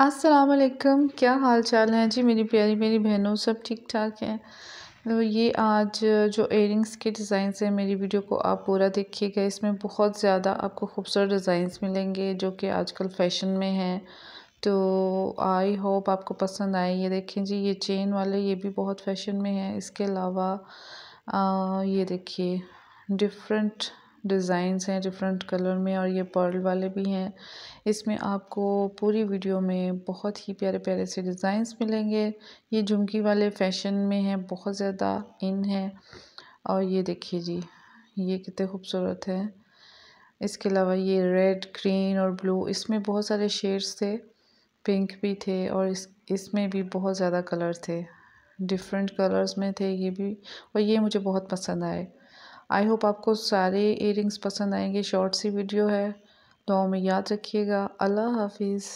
असलकम क्या हाल चाल हैं जी मेरी प्यारी मेरी बहनों सब ठीक ठाक हैं तो ये आज जो एयरिंग्स के डिज़ाइंस हैं मेरी वीडियो को आप पूरा देखिएगा इसमें बहुत ज़्यादा आपको खूबसूरत डिज़ाइंस मिलेंगे जो कि आजकल फ़ैशन में हैं तो आई होप आपको पसंद आए ये देखें जी ये चेन वाले ये भी बहुत फ़ैशन में हैं इसके अलावा ये देखिए डिफरेंट डिज़ाइंस हैं डिफरेंट कलर में और ये पर्ल वाले भी हैं इसमें आपको पूरी वीडियो में बहुत ही प्यारे प्यारे से डिज़ाइंस मिलेंगे ये झुमकी वाले फैशन में हैं बहुत ज़्यादा इन हैं और ये देखिए जी ये कितने खूबसूरत हैं इसके अलावा ये रेड ग्रीन और ब्लू इसमें बहुत सारे शेड्स थे पिंक भी थे और इस इसमें भी बहुत ज़्यादा कलर थे डिफरेंट कलर्स में थे ये भी और ये मुझे बहुत पसंद आए आई होप आपको सारे इयर पसंद आएंगे शॉर्ट सी वीडियो है तो हमें याद रखिएगा अल्लाह हाफिज़